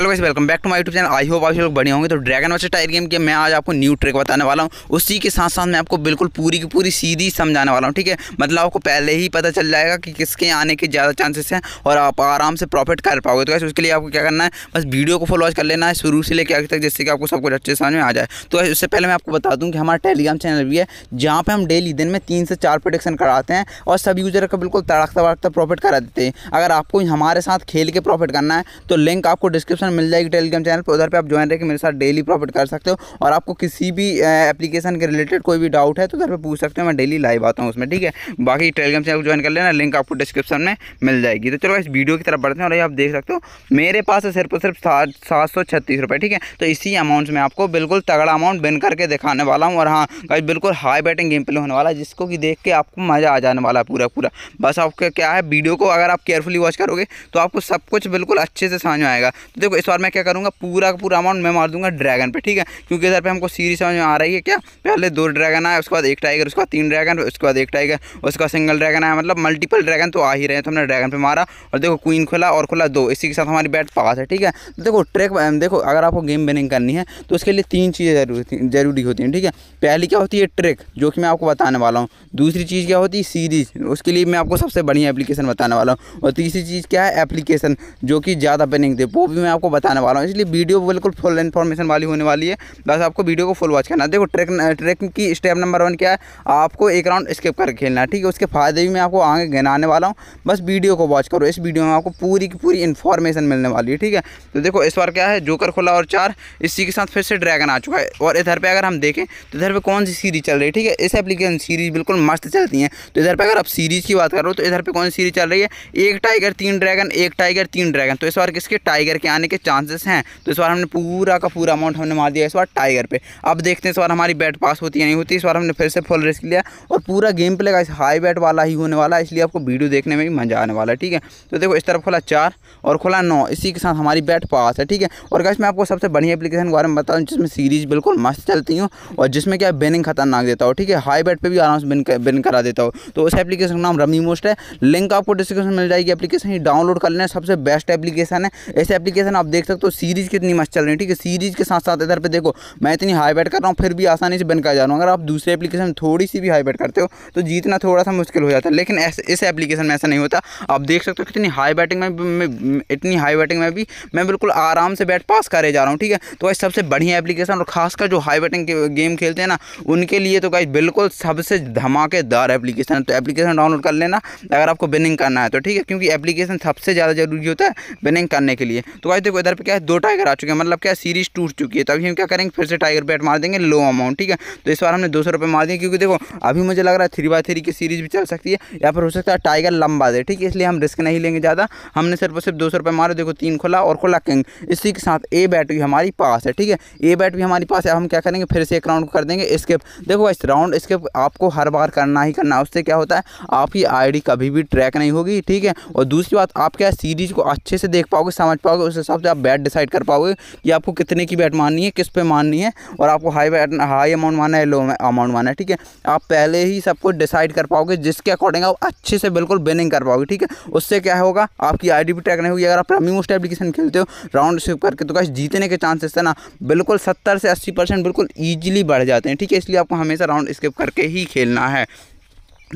hello guys welcome back to my YouTube channel I hope आप लोग बढ़िया होंगे तो ड्रैगन वर्सेस टायर गेम के मैं आज आपको न्यू ट्रिक बताने वाला हूँ उसी के साथ साथ मैं आपको बिल्कुल पूरी की पूरी सीधी समझाने वाला हूँ ठीक है मतलब आपको पहले ही पता चल जाएगा कि किसके आने के ज़्यादा चांसेस हैं और आप आराम से प्रॉफिट कर पाओगे तो वैसे उसके लिए आपको क्या करना है बस वीडियो को फॉलो कर लेना है शुरू से लेकर आगे तक जिससे कि आपको सब कुछ अच्छे समझ में आ जाए तो उससे पहले मैं आपको बता दूँ कि हमारा टेलीग्राम चैनल भी है जहाँ पर हम डेली दिन में तीन से चार प्रोडक्शन कराते हैं और सब यूज़र का बिल्कुल तड़कता वड़कता प्रॉफिट करा देते हैं अगर आपको हमारे साथ खेल के प्रॉफिट करना है तो लिंक आपको डिस्क्रिप्शन नोटिफिकेशन मिल जाएगी टेलीग्राम चैनल पर उधर पर आप ज्वाइन रहकर मेरे साथ डेली प्रॉफिट कर सकते हो और आपको किसी भी एप्लीकेशन के रिलेटेड कोई भी डाउट है तो उधर पर पूछ सकते हो मैं डेली लाइव आता हूँ उसमें ठीक है बाकी टेलीग्राम चैनल ज्वाइन कर लेना लिंक आपको डिस्क्रिप्शन में मिल जाएगी तो चलो इस वीडियो की तरफ बढ़ते हैं और ये आप देख सकते हो मेरे पास है सिर्फ सिर्फ सात सौ छत्तीस रुपये ठीक है तो इसी अमाउंट में आपको बिल्कुल तगड़ा अमाउंट बिन करके दिखाने वाला हूँ और हाँ भाई बिल्कुल हाई बैटिंग गेम प्ले होने वाला है जिसको कि देख के आपको मज़ा आ जाने वाला है पूरा पूरा बस आपका क्या है वीडियो को अगर आप केयरफुली वॉच करोगे तो आपको सब कुछ बिल्कुल अच्छे से समझ में आएगा तो देखो इस बार मैं क्या करूँगा पूरा का पूरा अमाउंट मैं मार दूंगा ड्रैगन पे ठीक है क्योंकि इधर पे हमको सीरीज समझ में आ रही है क्या पहले दो ड्रैगन आया उसके बाद एक टाइगर उसके बाद तीन ड्रैगन उसके बाद एक टाइगर उसके बाद सिंगल ड्रैगन आया मतलब मल्टीपल ड्रैगन तो आ ही रहे हैं तो हमने ड्रैगन पर मारा और देखो क्वीन खुला और खुला दो इसी के साथ हमारी बैट पास है ठीक है देखो ट्रैक देखो अगर आपको गेम विनिंग करनी है तो उसके लिए तीन चीज़ें जरूरी जरूरी होती हैं ठीक है पहली क्या होती है ट्रिक जो कि मैं आपको बताने वाला हूँ दूसरी चीज़ क्या होती है सीरीज उसके लिए मैं आपको सबसे बढ़िया एप्लीकेशन बताने वाला हूँ और तीसरी चीज़ क्या है एप्लीकेशन जो कि ज़्यादा बेनिंग दे वो भी मैं आपको आपको बताने वाला हूँ इसलिए वीडियो बिल्कुल फुल इन्फॉर्मेशन वाली होने वाली है बस आपको वीडियो को फुल वॉच करना देखो ट्रेक ट्रेक की स्टेप नंबर वन क्या है आपको एक राउंड स्किप करके खेलना है ठीक है उसके फायदे भी मैं आपको आगे गिनाने वाला हूँ बस वीडियो को वॉच करो इस वीडियो में आपको पूरी की पूरी इन्फॉर्मेशन मिलने वाली है ठीक है तो देखो इस बार क्या है जोकर खुला और चार इसी के साथ फिर से ड्रैगन आ चुका है और इधर पर अगर हम देखें तो इधर पर कौन सी सीरीज चल रही है ठीक है इस एप्लीकेशन सीरीज बिल्कुल मस्त चलती है तो इधर पर अगर आप सीरीज की बात करो तो इधर पर कौन सी सीरीज चल रही है एक टाइगर तीन ड्रैगन एक टाइगर तीन ड्रैगन तो इस बार किसके टाइगर के आने के चांसेस हैं तो इस बार हमने पूरा का पूरा अमाउंट हमने मार दिया इस बार टाइगर पे अब देखते हैं इस बार हमारी बैट पास होती है नहीं होती इस बार हमने फिर से फुल रिस्क लिया और पूरा गेम प्ले का हाई बैट वाला ही होने वाला है इसलिए आपको वीडियो देखने में भी मज़ा आने वाला है ठीक है तो देखो इस तरफ खुला चार और खुला नौ इसी के साथ हमारी बैट पास है ठीक है और कैसे मैं आपको सबसे बढ़िया एप्लीकेशन के बारे में बताऊँ जिसमें सीरीज बिल्कुल मस्त चलती हूँ और जिसमें क्या बैनिंग खतरनाक देता हो ठीक है हाई बैट पर भी आराम से बिन बिन करा देता हो तो उस एप्लीकेशन का नाम रमी मोस्ट है लिंक आपको डिस्क्रिप्शन मिल जाएगी एप्लीकेशन ही डाउनलोड कर लेना सबसे बेस्ट एप्लीकेशन है इस एप्लीकेशन आप देख सकते हो सीरीज कितनी मस्त चल रही है ठीक है सीरीज के साथ साथ इधर पर देखो मैं इतनी हाई बैट कर रहा हूँ फिर भी आसानी से बनकर जा रहा हूँ अगर आप दूसरे एप्लीकेशन थोड़ी सी भी हाई बैट करते हो तो जीतना थोड़ा सा मुश्किल हो जाता है लेकिन इस एप्लीकेशन में ऐसा नहीं होता आप देख सकते हो कितनी हाई बैटिंग में इतनी हाई बैटिंग में भी मैं बिल्कुल आराम से बैट पास करे जा रहा हूँ ठीक है तो भाई सबसे बढ़िया एप्लीकेशन और खासकर जो हाई बैटिंग गेम खेलते हैं ना उनके लिए तो गाइज बिल्कुल सबसे धमाकेदार एप्लीकेशन है तो एप्लीकेशन डाउनलोड कर लेना अगर आपको बिनिंग करना है तो ठीक है क्योंकि एप्लीकेशन सबसे ज़्यादा जरूरी होता है बिनिंग करने के लिए तो गाइज देखो इधर पे क्या है दो टाइगर आ चुके हैं मतलब क्या सीरीज टूट चुकी है तो अभी हम क्या करेंगे फिर से टाइगर बैट मार देंगे लो अमाउंट ठीक है तो इस बार हमने दो सौ रुपये मार दिए क्योंकि देखो अभी मुझे लग रहा है थ्री बाय थ्री की सीरीज भी चल सकती है या फिर हो सकता है टाइगर लंबा दे ठीक है इसलिए हम रिस्क नहीं लेंगे ज़्यादा हमने सिर्फ और सिर्फ दो सौ रुपये मारे देखो तीन खुला और खुला किंग इसी के साथ ए बैट भी हमारी पास है ठीक है ए बैट भी हमारी पास है अब हम क्या करेंगे फिर से एक राउंड कर देंगे स्किप देखो इस राउंड स्किप आपको हर बार करना ही करना उससे क्या होता है आपकी आईडी कभी भी ट्रैक नहीं होगी ठीक है और दूसरी बात आप क्या सीरीज को अच्छे से देख पाओगे समझ पाओगे उस हिसाब हिसाब से आप बैट डिसाइड कर पाओगे कि आपको कितने की बैट माननी है किस पे माननी है और आपको हाई बैट हाई अमाउंट माना है लो अमाउंट माना है ठीक है आप पहले ही सब कुछ डिसाइड कर पाओगे जिसके अकॉर्डिंग आप अच्छे से बिल्कुल बिनिंग कर पाओगे ठीक है उससे क्या होगा आपकी आई भी ट्रैक नहीं होगी अगर आप रमी मोस्ट एप्लीकेशन खेलते हो राउंड स्विप करके तो कैसे जीतने के चांसेस है ना बिल्कुल सत्तर से अस्सी बिल्कुल ईजिली बढ़ जाते हैं ठीक है इसलिए आपको हमेशा राउंड स्किप करके ही खेलना है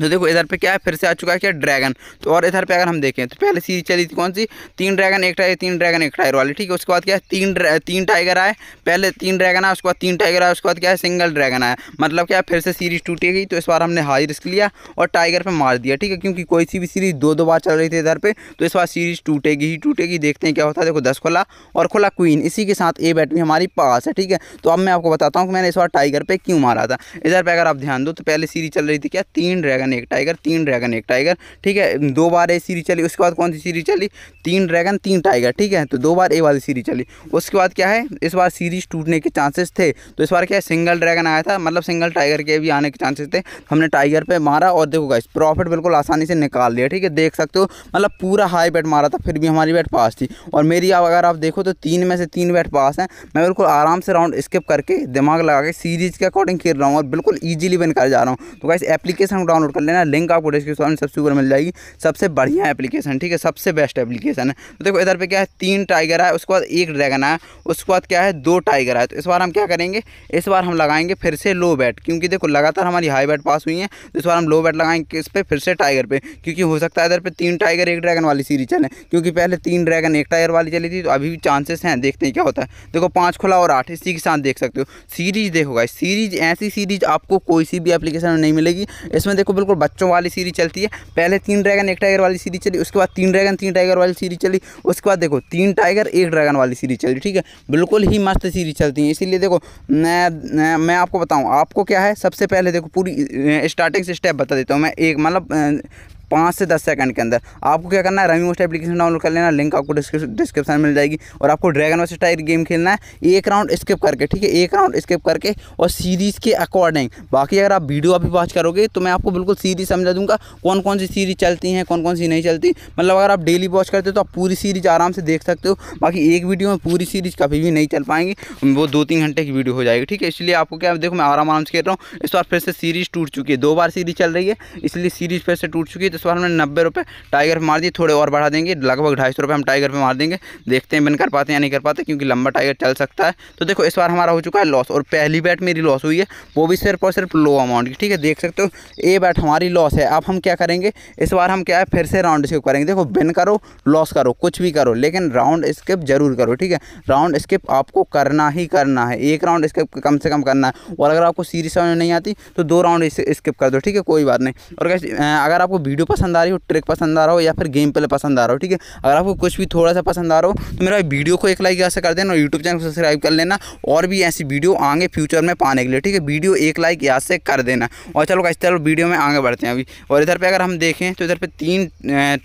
तो देखो इधर पे क्या है फिर से आ चुका है क्या ड्रैगन तो और इधर पे अगर हम देखें तो पहले सीरीज चली थी कौन सी तीन ड्रैगन एक टाइगर तीन ड्रैगन एक टाइगर वाली ठीक है उसके बाद क्या है तीन तीन टाइगर आए पहले तीन ड्रैगन आया उसके बाद तीन टाइगर आया उसके बाद क्या है सिंगल ड्रैगन आया मतलब क्या फिर से सीरीज टूटी गई तो इस बार हमने हाई रिस्क लिया और टाइगर पर मार दिया ठीक है क्योंकि कोई सी भी सीरीज दो दो बार चल रही थी इधर पर तो इस बार सीरीज टूटेगी ही टूटेगी देखते हैं क्या होता है देखो दस खुला और खुला क्वीन इसी के साथ ए बैट भी हमारी पास है ठीक है तो अब मैं आपको बताता हूँ कि मैंने इस बार टाइगर पर क्यों मारा था इधर पर अगर आप ध्यान दो तो पहले सीरीज चल रही थी क्या तीन ड्रैगन ड्रैगन एक टाइगर तीन ड्रैगन एक टाइगर ठीक है दो बार ये सीरीज चली उसके बाद कौन सी सीरीज चली तीन ड्रैगन तीन टाइगर ठीक है तो दो बार ए वाली सीरीज चली उसके बाद क्या है इस बार सीरीज टूटने के चांसेस थे तो इस बार क्या है सिंगल ड्रैगन आया था मतलब सिंगल टाइगर के भी आने के चांसेस थे हमने टाइगर पर मारा और देखो गाइस प्रॉफिट बिल्कुल आसानी से निकाल लिया ठीक है देख सकते हो मतलब पूरा हाई बैट मारा था फिर भी हमारी बैट पास थी और मेरी अगर आप देखो तो तीन में से तीन बैट पास हैं मैं बिल्कुल आराम से राउंड स्किप करके दिमाग लगा के सीरीज के अकॉर्डिंग खेल रहा हूँ और बिल्कुल ईजिली बनकर जा रहा हूँ तो गाइस एप्लीकेशन डाउनलोड कर लेना लिंक आपको डिस्क्रिप्शन में सबसे ऊपर मिल जाएगी सबसे बढ़िया एप्लीकेशन ठीक है सबसे बेस्ट एप्लीकेशन है तो देखो इधर पे क्या है तीन टाइगर है उसके बाद एक ड्रैगन है उसके बाद क्या है दो टाइगर है तो इस बार हम क्या करेंगे इस बार हम लगाएंगे फिर से लो बैट क्योंकि देखो लगातार हमारी हाई बैट पास हुई है तो इस बार हम लो बैट लगाएंगे किस पर फिर से टाइगर पर क्योंकि हो सकता है इधर पर तीन टाइगर एक ड्रैगन वाली सीरीज चले क्योंकि पहले तीन ड्रैगन एक टाइगर वाली चली थी तो अभी भी चांसेस हैं देखते हैं क्या होता है देखो पाँच खुला और आठ इसी के साथ देख सकते हो सीरीज देखोगा सीरीज ऐसी सीरीज आपको कोई सी भी एप्लीकेशन में नहीं मिलेगी इसमें देखो बिल्कुल बच्चों वाली सीरीज चलती है पहले तीन ड्रैगन एक टाइगर वाली सीरीज चली उसके बाद तीन ड्रैगन तीन टाइगर वाली सीरीज चली उसके बाद देखो तीन टाइगर एक ड्रैगन वाली सीरीज चली ठीक है बिल्कुल ही मस्त सीरीज चलती है इसीलिए देखो मैं मैं आपको बताऊँ आपको क्या है सबसे पहले देखो पूरी स्टार्टिंग से स्टेप बता देता हूँ मैं एक मतलब पाँच से दस सेकंड के अंदर आपको क्या करना है रमी मोस्ट एप्लीकेशन डाउनलोड कर लेना लिंक आपको डिस्क्रिप्शन मिल जाएगी और आपको ड्रैगन वर्स टाइप गेम खेलना है एक राउंड स्किप करके ठीक है एक राउंड स्किप करके और सीरीज़ के अकॉर्डिंग बाकी अगर आप वीडियो अभी वॉच करोगे तो मैं आपको बिल्कुल सीरीज समझा दूंगा कौन कौन सी सीरीज चलती हैं कौन कौन सी नहीं चलती मतलब अगर आप डेली वॉच करते हो तो आप पूरी सीरीज आराम से देख सकते हो बाकी एक वीडियो में पूरी सीरीज कभी भी नहीं चल पाएंगी वो दो तीन घंटे की वीडियो हो जाएगी ठीक है इसलिए आपको क्या देखो मैं आराम आराम से खेल रहा हूँ इस बार फिर से सीरीज टूट चुकी है दो बार सीरीज चल रही है इसलिए सीरीज फिर से टूट चुकी है तो बार हमने नब्बे रुपये टाइगर पर मार दिए थोड़े और बढ़ा देंगे लगभग ढाई सौ हम टाइगर पर मार देंगे देखते हैं बिन कर पाते या नहीं कर पाते क्योंकि लंबा टाइगर चल सकता है तो देखो इस बार हमारा हो चुका है लॉस और पहली बैट मेरी लॉस हुई है वो भी सिर्फ और सिर्फ लो अमाउंट की ठीक है देख सकते हो ए बैट हमारी लॉस है अब हम क्या करेंगे इस बार हम क्या है फिर से राउंड स्किप करेंगे देखो बिन करो लॉस करो कुछ भी करो लेकिन राउंड स्किप जरूर करो ठीक है राउंड स्किप आपको करना ही करना है एक राउंड स्किप कम से कम करना है और अगर आपको सीरीज समझ नहीं आती तो दो राउंड स्किप कर दो ठीक है कोई बात नहीं और अगर आपको वीडियो वीडियो पसंद आ रही हो ट्रिक पसंद आ रहा हो या फिर गेम प्ले पसंद आ रहा हो ठीक है अगर आपको कुछ भी थोड़ा सा पसंद आ रहा हो तो मेरा वीडियो को एक लाइक ऐसे कर देना और यूट्यूब चैनल को सब्सक्राइब कर लेना और भी ऐसी वीडियो आगे फ्यूचर में पाने के लिए ठीक है वीडियो एक लाइक यहाँ से कर देना और चलो इस तरह वीडियो में आगे बढ़ते हैं अभी और इधर पर अगर हम देखें तो इधर पर तीन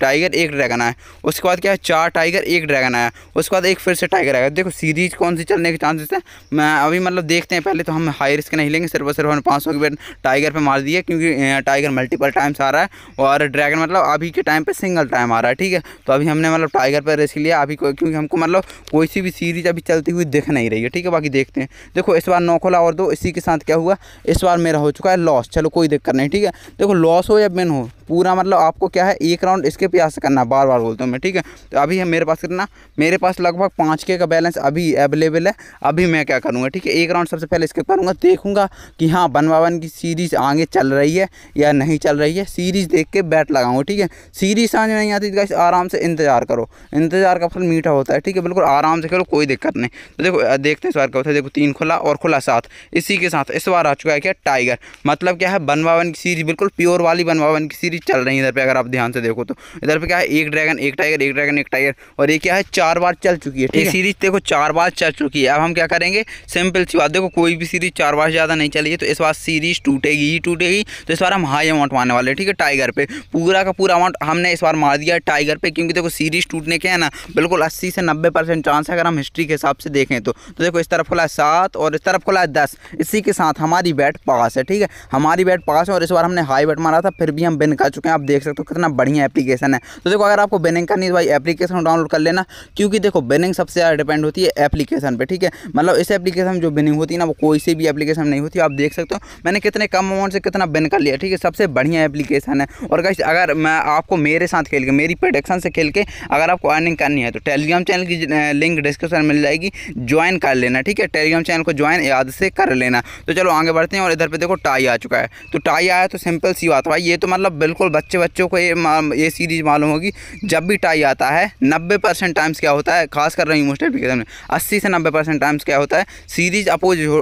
टाइगर एक ड्रैगन आया उसके बाद क्या है चार टाइगर एक ड्रैगन आया उसके बाद एक फिर से टाइगर आया देखो सीरीज कौन सी चलने के चांसेस है मैं अभी मतलब देखते हैं पहले तो हम हाई रिस्क नहीं लेंगे सिर्फ सिर्फ हमने पाँच सौ के टाइगर पर मार दिए क्योंकि टाइगर मल्टीपल टाइम्स आ रहा है और ड्रैगन मतलब अभी के टाइम पे सिंगल टाइम आ रहा है ठीक है तो अभी हमने मतलब टाइगर पर रेस लिया अभी क्योंकि हमको मतलब कोई सी भी सीरीज अभी चलती हुई दिख नहीं रही है ठीक है बाकी देखते हैं देखो इस बार नौ खोला और दो इसी के साथ क्या हुआ इस बार मेरा हो चुका है लॉस चलो कोई दिक्कत नहीं ठीक है देखो लॉस हो या बिन हो पूरा मतलब आपको क्या है एक राउंड इसके प्यास करना बार बार बोलता हूँ मैं ठीक है तो अभी है मेरे पास करना मेरे पास लगभग पाँच के का बैलेंस अभी अवेलेबल है अभी मैं क्या करूँगा ठीक है एक राउंड सबसे पहले इसके करूँगा देखूँगा कि हाँ वन की सीरीज़ आगे चल रही है या नहीं चल रही है सीरीज़ देख के सेट लगाऊंगा ठीक है सीधी सांझ नहीं आती गाइस तो आराम से इंतजार करो इंतजार का फल मीठा होता है ठीक है बिल्कुल आराम से करो कोई दिक्कत नहीं तो देखो देखते हैं इस बार क्या होता है देखो तीन खुला और खुला साथ इसी के साथ इस बार आ चुका है क्या टाइगर मतलब क्या है बनवावन की सीरीज बिल्कुल प्योर वाली बनवावन की सीरीज चल रही है इधर पर अगर आप ध्यान से देखो तो इधर पर क्या है एक ड्रैगन एक टाइगर एक ड्रैगन एक टाइगर और ये क्या है चार बार चल चुकी है ठीक है सीरीज देखो चार बार चल चुकी है अब हम क्या करेंगे सिंपल सी बात देखो कोई भी सीरीज चार बार ज़्यादा नहीं चली है तो इस बार सीरीज टूटेगी ही टूटेगी तो इस बार हम हाई अमाउंट मारने वाले ठीक है टाइगर पे पूरा का पूरा अमाउंट हमने इस बार मार दिया टाइगर पे क्योंकि देखो सीरीज टूटने के हैं ना बिल्कुल अस्सी से नब्बे परसेंट चांस है अगर हम हिस्ट्री के हिसाब से देखें तो तो देखो इस तरफ खुला है सात और इस तरफ खुला है दस इसी के साथ हमारी बैट पास है ठीक है हमारी बैट पास है और इस बार हमने हाई बैट मारा था फिर भी हम बिन कर चुके हैं आप देख सकते हो कितना बढ़िया एप्लीकेशन है तो देखो अगर आपको बिनिंग करनी है तो भाई एप्लीकेशन डाउनलोड कर लेना क्योंकि देखो बिनिंग सबसे ज़्यादा डिपेंड होती है एप्लीकेशन पर ठीक है मतलब इस एप्लीकेशन जो बिनिंग होती है ना वो कोई सी भी एप्लीकेशन नहीं होती आप देख सकते हो मैंने कितने कम अमाउंट से कितना बिन कर लिया ठीक है सबसे बढ़िया एप्लीकेशन है और कहीं चीज़ अगर मैं आपको मेरे साथ खेल के मेरी प्रोडक्शन से खेल के अगर आपको अर्निंग करनी है तो टेलीग्राम चैनल की लिंक डिस्क्रिप्शन में मिल जाएगी ज्वाइन कर लेना ठीक है टेलीग्राम चैनल को ज्वाइन याद से कर लेना तो चलो आगे बढ़ते हैं और इधर पर देखो टाई आ चुका है तो टाई आया तो सिंपल सी बात भाई ये तो मतलब बिल्कुल बच्चे बच्चों को ये ये सीरीज़ मालूम होगी जब भी टाई आता है नब्बे परसेंट टाइम्स क्या होता है खास कर रही मोस्ट एप्लीकेशन में अस्सी से नब्बे परसेंट टाइम्स क्या होता है सीरीज अपोजिट हो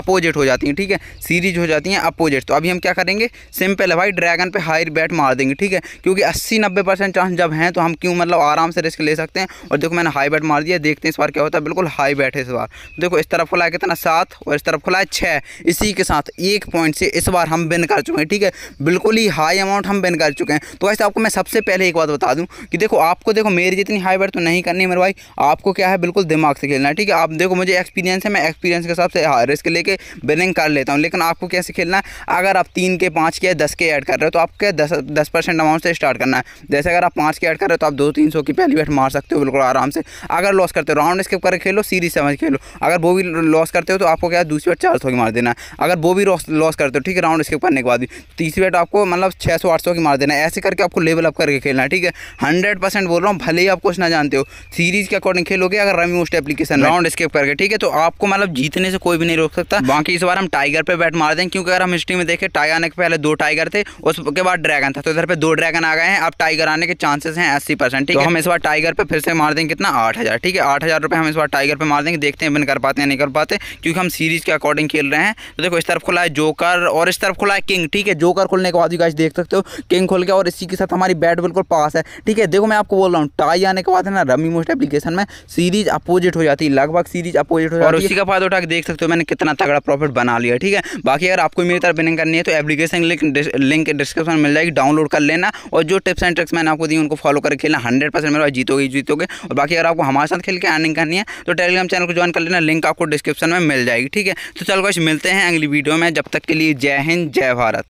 अपोजिट हो जाती है ठीक है सीरीज हो जाती है अपोजिट तो अभी हम क्या करेंगे सिंपल है भाई ड्रैगन पे हायर बैट मार देंगे ठीक है क्योंकि अस्सी नब्बे परसेंट चांस जब हैं तो हम क्यों मतलब आराम से रिस्क ले सकते हैं और देखो मैंने हाई बैट मार दिया देखते हैं इस बार क्या होता है बिल्कुल हाई बैट है इस बार देखो इस तरफ खुला है कितना सात और इस तरफ खुला है छः इसी के साथ एक पॉइंट से इस बार हम बिन कर चुके हैं ठीक है बिल्कुल ही हाई अमाउंट हम बिन कर चुके हैं तो वैसे आपको मैं सबसे पहले एक बात बता दूँ कि देखो आपको देखो मेरी जितनी हाई बैट तो नहीं करनी मेरे भाई आपको क्या है बिल्कुल दिमाग से खेलना है ठीक है आप देखो मुझे एक्सपीरियंस है मैं एक्सपीरियंस के हिसाब से रिस्क हाँ, लेके बिनिंग कर लेता हूँ लेकिन आपको कैसे खेलना है अगर आप तीन के पाँच के दस के ऐड कर रहे हो तो आप क्या दस दस परसेंट अमाउंट से स्टार्ट करना है जैसे अगर आप पाँच की ऐड करें तो आप दो तीन सौ की पहली बैट मार सकते हो बिल्कुल आराम से अगर लॉस करते हो राउंड स्किप करके खेलो सीरीज समझ खेलो अगर वो भी लॉस करते हो तो आपको क्या दूसरी बैट चार सौ की मार देना है अगर वो भी लॉस करते हो ठीक है राउंड स्किप करने के बाद तीसरी बैट आपको मतलब छः सौ आठ सौ की मार देना है ऐसे करके आपको लेवल अप करके खेलना है ठीक है हंड्रेड परसेंट बोल रहा हूँ भले ही आप कुछ ना जानते हो सीरीज के अकॉर्डिंग खेलोगे अगर rummy most application round skip करके ठीक है तो आपको मतलब जीतने से कोई भी नहीं रोक सकता बाकी इस बार हम टाइगर पर बैट मार दें क्योंकि अगर हम हिस्ट्री में देखें टाइगर आने के पहले दो टाइगर थे उसके बाद ड्रैगन था तो इधर पे दो ड्रैगन आ गए हैं अब टाइगर आने के चांसेस हैं अस्सी परसेंट ठीक तो है हम इस बार टाइगर पे फिर से मार देंगे कितना आठ हज़ार ठीक है आठ हज़ार रुपये हम इस बार टाइगर पे मार देंगे देखते हैं विन कर पाते हैं नहीं कर पाते क्योंकि हम सीरीज़ के अकॉर्डिंग खेल रहे हैं तो देखो इस तरफ खुला है जोकर और इस तरफ खुला है किंग ठीक है जोकर खुलने के बाद गाइस देख सकते हो किंग खुल गया और इसी के साथ हमारी बैट बिल्कुल पास है ठीक है देखो मैं आपको बोल रहा हूँ टाई आने के बाद है ना रमी मोस्ट एप्लीकेशन में सीरीज अपोजिट हो जाती है लगभग सीरीज अपोजिट हो जाती है और उसी का फायदा उठा के देख सकते हो मैंने कितना तगड़ा प्रॉफिट बना लिया ठीक है बाकी अगर आपको मेरी तरफ बिनिंग करनी है तो एप्लीकेशन लिंक डिस्क्रिप्शन मिल जाएगी डाउनलोड कर लेना और जो टिप्स एंड ट्रिक्स मैंने आपको दी उनको फॉलो करके खेलना हंड्रेड परसेंट मेरे जीतोगे जीतोगे और बाकी अगर आपको हमारे साथ खेल के अर्निंग करनी है तो टेलीग्राम चैनल को ज्वाइन कर लेना लिंक आपको डिस्क्रिप्शन में मिल जाएगी ठीक है तो चलो कुछ मिलते हैं अगली वीडियो में जब तक के लिए जय हिंद जय भारत